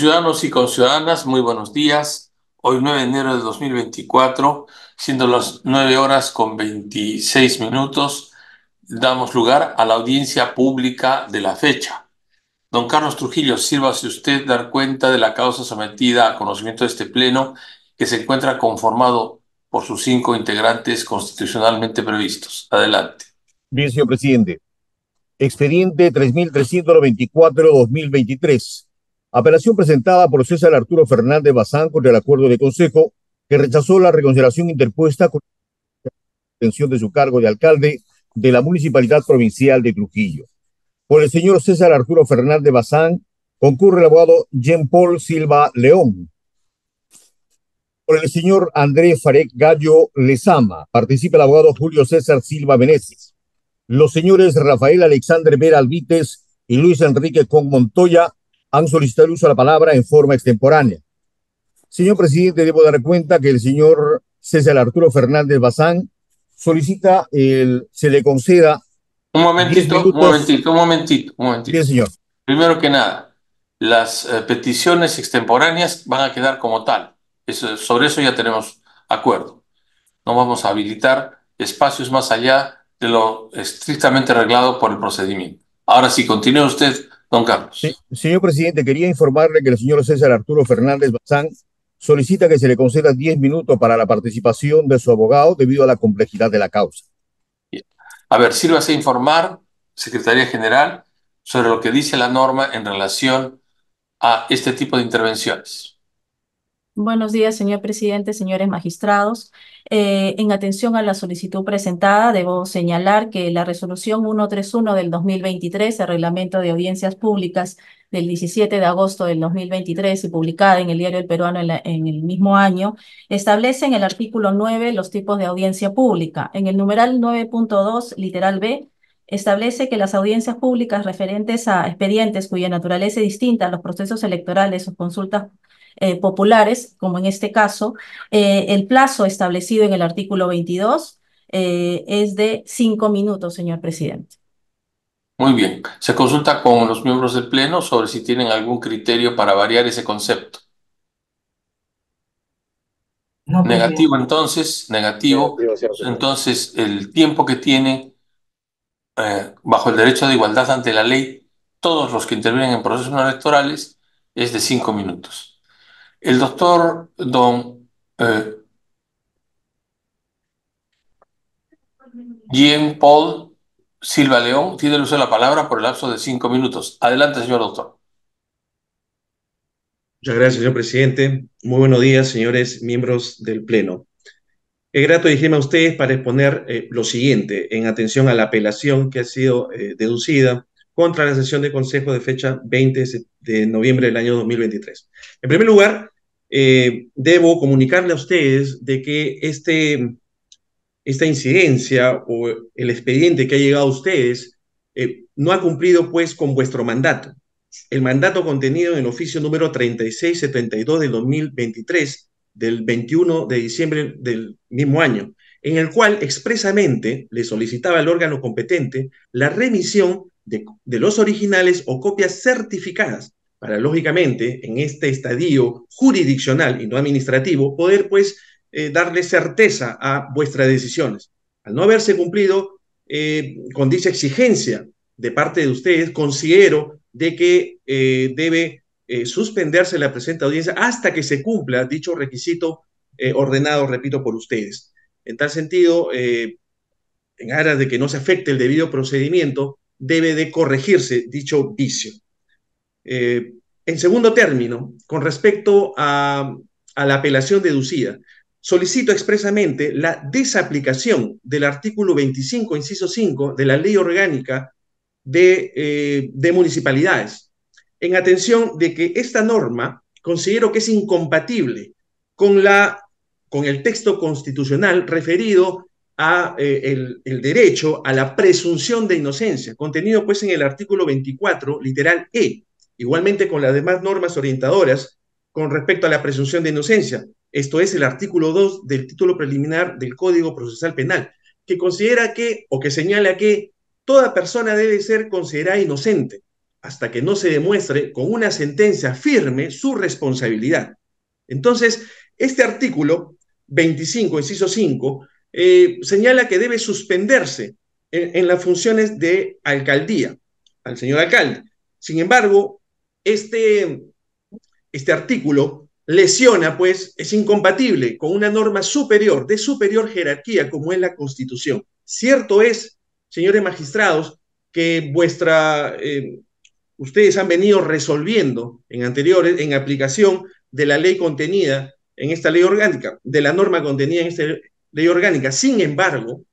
ciudadanos y conciudadanas, muy buenos días. Hoy 9 de enero de 2024, siendo las 9 horas con 26 minutos, damos lugar a la audiencia pública de la fecha. Don Carlos Trujillo, sírvase usted dar cuenta de la causa sometida a conocimiento de este Pleno, que se encuentra conformado por sus cinco integrantes constitucionalmente previstos. Adelante. Bien, señor presidente. Expediente 3394-2023 Apelación presentada por César Arturo Fernández Bazán contra el acuerdo de consejo que rechazó la reconsideración interpuesta con la detención de su cargo de alcalde de la Municipalidad Provincial de Trujillo. Por el señor César Arturo Fernández Bazán concurre el abogado Jean Paul Silva León. Por el señor Andrés Farek Gallo Lezama participa el abogado Julio César Silva Meneses. Los señores Rafael Alexander Vera Alvites y Luis Enrique Con Montoya han solicitado el uso de la palabra en forma extemporánea. Señor presidente, debo dar cuenta que el señor César Arturo Fernández Bazán solicita el, se le conceda. Un momentito, un momentito, un momentito, Bien, señor. Primero que nada, las eh, peticiones extemporáneas van a quedar como tal. sobre eso ya tenemos acuerdo. No vamos a habilitar espacios más allá de lo estrictamente reglado por el procedimiento. Ahora, sí, continúa usted Don Carlos. señor presidente, quería informarle que el señor César Arturo Fernández Bazán solicita que se le conceda 10 minutos para la participación de su abogado debido a la complejidad de la causa. A ver, sírvase informar, Secretaría General, sobre lo que dice la norma en relación a este tipo de intervenciones. Buenos días, señor presidente, señores magistrados. Eh, en atención a la solicitud presentada, debo señalar que la resolución 131 del 2023, el reglamento de audiencias públicas del 17 de agosto del 2023 y publicada en el diario El Peruano en, el mismo año, establece en el artículo 9 los tipos de audiencia pública. En el numeral 9.2, literal B, establece que las audiencias públicas referentes a expedientes cuya naturaleza es distinta a los procesos electorales o consultas eh, populares, como en este caso, eh, el plazo establecido en el artículo 22 eh, es de cinco minutos, señor presidente. Muy bien. Se consulta con los miembros del Pleno sobre si tienen algún criterio para variar ese concepto. Pues, negativo entonces, negativo. entonces, el tiempo que tiene bajo el derecho de igualdad ante la ley todos los que intervienen en procesos electorales es de cinco minutos. El doctor Don Jim eh, Jean Paul Silva León tiene el uso de la palabra por el lapso de cinco minutos. Adelante, señor doctor. Muchas gracias, señor presidente. Muy buenos días, señores miembros del Pleno. Es grato dirigirme a ustedes para exponer eh, lo siguiente en atención a la apelación que ha sido eh, deducida contra la sesión de consejo de fecha 20 de noviembre del año 2023. En primer lugar, eh, debo comunicarle a ustedes de que este, esta incidencia o el expediente que ha llegado a ustedes eh, no ha cumplido pues con vuestro mandato. El mandato contenido en el oficio número 3672 del 2023 del 21 de diciembre del mismo año, en el cual expresamente le solicitaba al órgano competente la remisión de, los originales o copias certificadas para, lógicamente, en este estadio jurisdiccional y no administrativo, poder, pues, eh, darle certeza a vuestras decisiones. Al no haberse cumplido eh, con dicha exigencia de parte de ustedes, considero de que eh, debe suspenderse la presente audiencia hasta que se cumpla dicho requisito ordenado, repito, por ustedes. En tal sentido, en aras de que no se afecte el debido procedimiento, debe de corregirse dicho vicio. Eh, en segundo término, con respecto a, la apelación deducida, solicito expresamente la desaplicación del artículo 25, inciso 5 de la Ley Orgánica de, eh, de, Municipalidades, en atención de que esta norma considero que es incompatible con, la, con el texto constitucional referido eh, el, el, derecho a la presunción de inocencia, contenido pues en el artículo 24, literal E, igualmente con las demás normas orientadoras con respecto a la presunción de inocencia. Esto es el artículo 2 del título preliminar del Código Procesal Penal, que considera que o que señala que toda persona debe ser considerada inocente hasta que no se demuestre con una sentencia firme su responsabilidad. Entonces, este artículo 25, inciso 5, eh, señala que debe suspenderse en, las funciones de alcaldía al señor alcalde. Sin embargo, este, este artículo lesiona, pues es incompatible con una norma superior, de superior jerarquía, como es la Constitución. Cierto es, señores magistrados, que vuestra, eh, ustedes han venido resolviendo en anteriores, en aplicación de la ley contenida en esta ley orgánica, de la norma contenida en, este, ley orgánica. Sin embargo,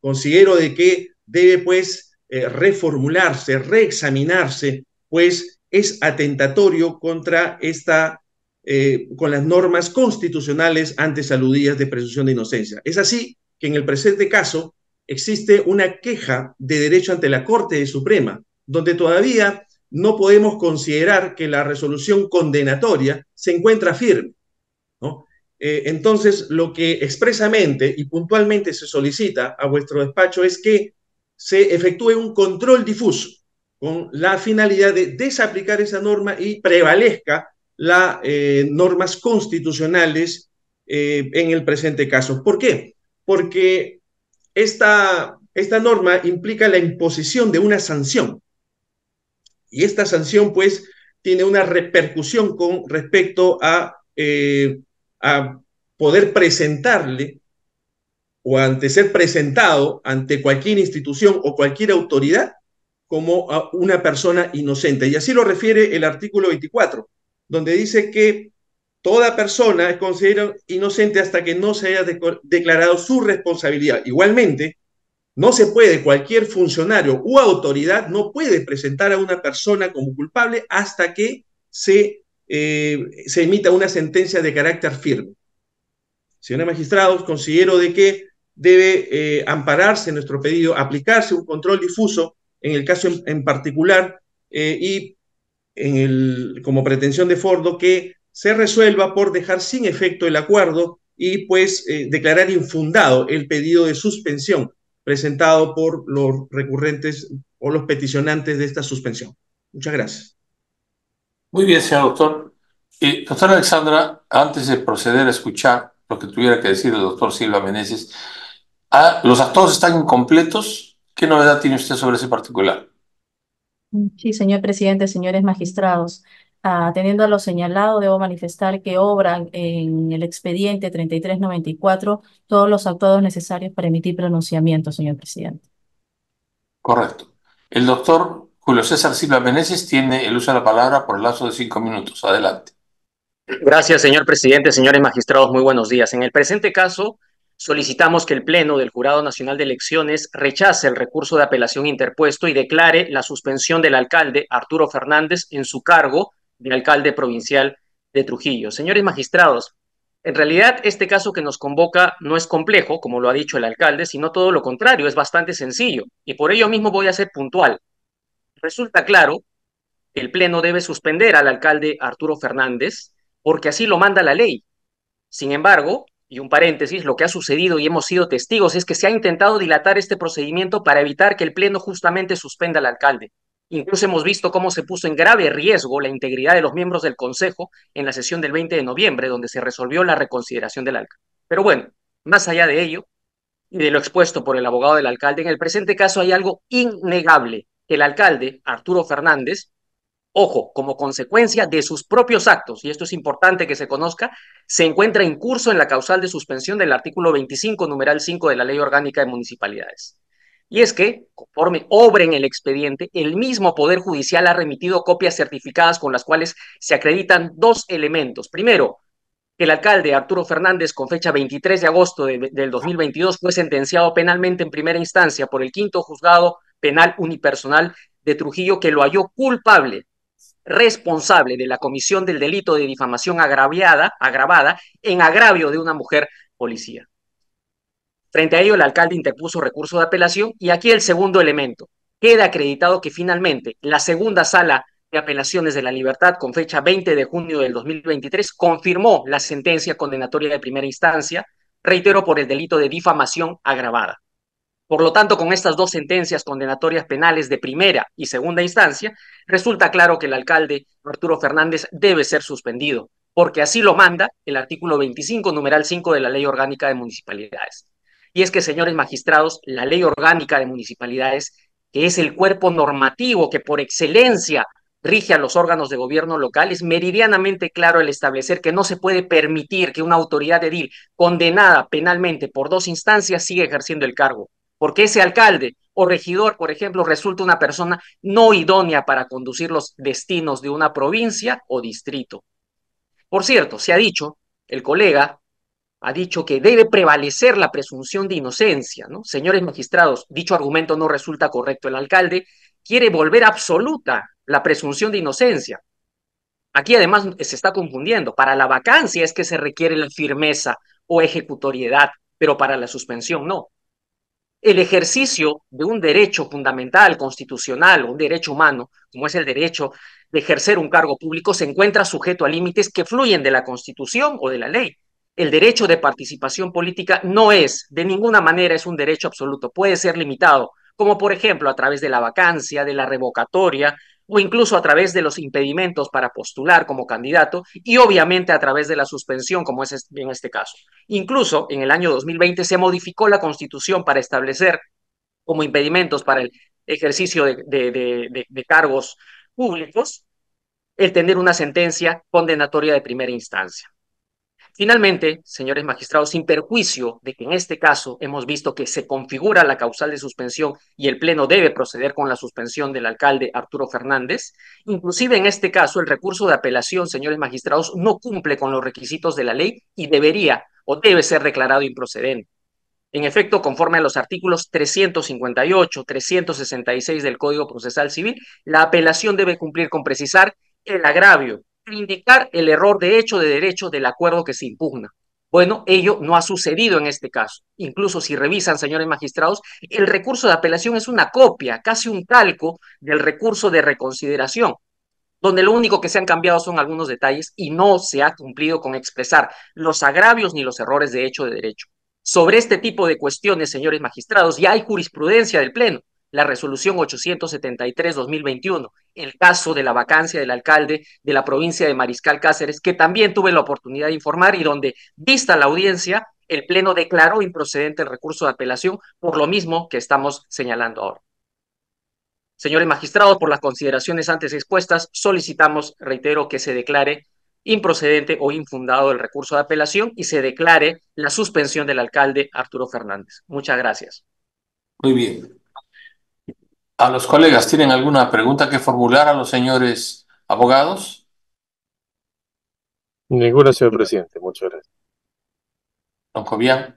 considero de que debe pues eh, reformularse, reexaminarse, pues es atentatorio contra esta, eh, con las normas constitucionales antes aludidas de presunción de inocencia. Es así que en el presente caso existe una queja de derecho ante la Corte Suprema, donde todavía no podemos considerar que la resolución condenatoria se encuentra firme. ¿no? Eh, entonces, lo que expresamente y puntualmente se solicita a vuestro despacho es que se efectúe un control difuso con la finalidad de desaplicar esa norma y prevalezca las eh, normas constitucionales eh, en el presente caso. ¿Por qué? Porque esta, esta norma implica la imposición de una sanción. Y esta sanción, pues, tiene una repercusión con respecto a a poder presentarle o ante ser presentado ante cualquier institución o cualquier autoridad como una persona inocente. Y así lo refiere el artículo 24, donde dice que toda persona es considerada inocente hasta que no se haya declarado su responsabilidad. Igualmente, no se puede, cualquier funcionario u autoridad no puede presentar a una persona como culpable hasta que se eh, se emita una sentencia de carácter firme. Señores magistrados, considero de que debe eh, ampararse nuestro pedido, aplicarse un control difuso en el caso en, particular eh, y en el, como pretensión de Fordo que se resuelva por dejar sin efecto el acuerdo y pues declarar infundado el pedido de suspensión presentado por los recurrentes o los peticionantes de esta suspensión. Muchas gracias. Muy bien, señor doctor. Eh, doctora Alexandra, antes de proceder a escuchar lo que tuviera que decir el doctor Silva Meneses, ¿los actos están incompletos? ¿Qué novedad tiene usted sobre ese particular? Sí, señor presidente, señores magistrados. Ah, teniendo a lo señalado, debo manifestar que obran en el expediente 3394 todos los actuados necesarios para emitir pronunciamiento, señor presidente. Correcto. El doctor Julio César Silva Meneses tiene el uso de la palabra por el lazo de cinco minutos. Adelante. Gracias, señor presidente, señores magistrados, muy buenos días. En el presente caso, solicitamos que el Pleno del Jurado Nacional de Elecciones rechace el recurso de apelación interpuesto y declare la suspensión del alcalde Arturo Fernández en su cargo de alcalde provincial de Trujillo. Señores magistrados, en realidad este caso que nos convoca no es complejo, como lo ha dicho el alcalde, sino todo lo contrario, es bastante sencillo. Y por ello mismo voy a ser puntual. Resulta claro que el Pleno debe suspender al alcalde Arturo Fernández porque así lo manda la ley. Sin embargo, y un paréntesis, lo que ha sucedido y hemos sido testigos es que se ha intentado dilatar este procedimiento para evitar que el Pleno justamente suspenda al alcalde. Incluso hemos visto cómo se puso en grave riesgo la integridad de los miembros del Consejo en la sesión del 20 de noviembre, donde se resolvió la reconsideración del alcalde. Pero bueno, más allá de ello y de lo expuesto por el abogado del alcalde, en el presente caso hay algo innegable el alcalde Arturo Fernández, ojo, como consecuencia de sus propios actos, y esto es importante que se conozca, se encuentra en curso en la causal de suspensión del artículo 25, numeral 5 de la Ley Orgánica de Municipalidades. Y es que, conforme obren el expediente, el mismo Poder Judicial ha remitido copias certificadas con las cuales se acreditan dos elementos. Primero, que el alcalde Arturo Fernández, con fecha 23 de agosto del 2022, fue sentenciado penalmente en primera instancia por el quinto juzgado Penal Unipersonal de Trujillo, que lo halló culpable, responsable de la comisión del delito de difamación agraviada, agravada en agravio de una mujer policía. Frente a ello, el alcalde interpuso recurso de apelación y aquí el segundo elemento. Queda acreditado que finalmente la segunda sala de apelaciones de la libertad con fecha 20 de junio del 2023 confirmó la sentencia condenatoria de primera instancia, reitero, por el delito de difamación agravada. Por lo tanto, con estas dos sentencias condenatorias penales de primera y segunda instancia, resulta claro que el alcalde Arturo Fernández debe ser suspendido, porque así lo manda el artículo 25, numeral 5 de la Ley Orgánica de Municipalidades. Y es que, señores magistrados, la Ley Orgánica de Municipalidades, que es el cuerpo normativo que por excelencia rige a los órganos de gobierno local, es meridianamente claro el establecer que no se puede permitir que una autoridad edil condenada penalmente por dos instancias siga ejerciendo el cargo porque ese alcalde o regidor, por ejemplo, resulta una persona no idónea para conducir los destinos de una provincia o distrito. Por cierto, se ha dicho, el colega ha dicho que debe prevalecer la presunción de inocencia, ¿no? Señores magistrados, dicho argumento no resulta correcto. El alcalde quiere volver absoluta la presunción de inocencia. Aquí además se está confundiendo. Para la vacancia es que se requiere la firmeza o ejecutoriedad, pero para la suspensión no el ejercicio de un derecho fundamental, constitucional, o un derecho humano, como es el derecho de ejercer un cargo público, se encuentra sujeto a límites que fluyen de la Constitución o de la ley. El derecho de participación política no es, de ninguna manera, es un derecho absoluto, puede ser limitado, como por ejemplo a través de la vacancia, de la revocatoria, o incluso a través de los impedimentos para postular como candidato y obviamente a través de la suspensión, como es este, en este caso. Incluso en el año 2020 se modificó la constitución para establecer como impedimentos para el ejercicio de, de cargos públicos el tener una sentencia condenatoria de primera instancia. Finalmente, señores magistrados, sin perjuicio de que en este caso hemos visto que se configura la causal de suspensión y el Pleno debe proceder con la suspensión del alcalde Arturo Fernández, inclusive en este caso el recurso de apelación, señores magistrados, no cumple con los requisitos de la ley y debería o debe ser declarado improcedente. En efecto, conforme a los artículos 358, 366 del Código Procesal Civil, la apelación debe cumplir con precisar el agravio indicar el error de hecho de derecho del acuerdo que se impugna. Bueno, ello no ha sucedido en este caso. Incluso si revisan, señores magistrados, el recurso de apelación es una copia, casi un calco del recurso de reconsideración, donde lo único que se han cambiado son algunos detalles y no se ha cumplido con expresar los agravios ni los errores de hecho de derecho. Sobre este tipo de cuestiones, señores magistrados, ya hay jurisprudencia del Pleno la resolución 873-2021, el caso de la vacancia del alcalde de la provincia de Mariscal Cáceres, que también tuve la oportunidad de informar y donde, vista la audiencia, el Pleno declaró improcedente el recurso de apelación por lo mismo que estamos señalando ahora. Señores magistrados, por las consideraciones antes expuestas, solicitamos, reitero, que se declare improcedente o infundado el recurso de apelación y se declare la suspensión del alcalde Arturo Fernández. Muchas gracias. Muy bien. A los colegas, ¿tienen alguna pregunta que formular a los señores abogados? Ninguna, señor presidente. Muchas gracias. Don Jovián.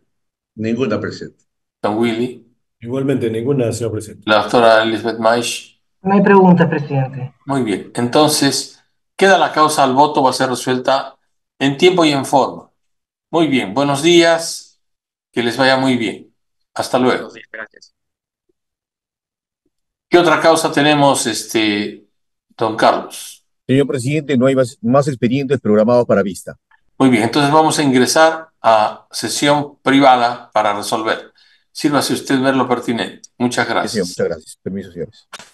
Ninguna, presidente. Don Willy. Igualmente, ninguna, señor presidente. La doctora Elizabeth Maish. No hay pregunta, presidente. Muy bien. Entonces, queda la causa al voto, va a ser resuelta en tiempo y en forma. Muy bien. Buenos días. Que les vaya muy bien. Hasta luego. gracias. ¿Qué otra causa tenemos, este, don Carlos? Señor presidente, no hay más, expedientes programados para vista. Muy bien, entonces vamos a ingresar a sesión privada para resolver. Sírvase usted ver lo pertinente. Muchas gracias. muchas gracias. Permiso, señores.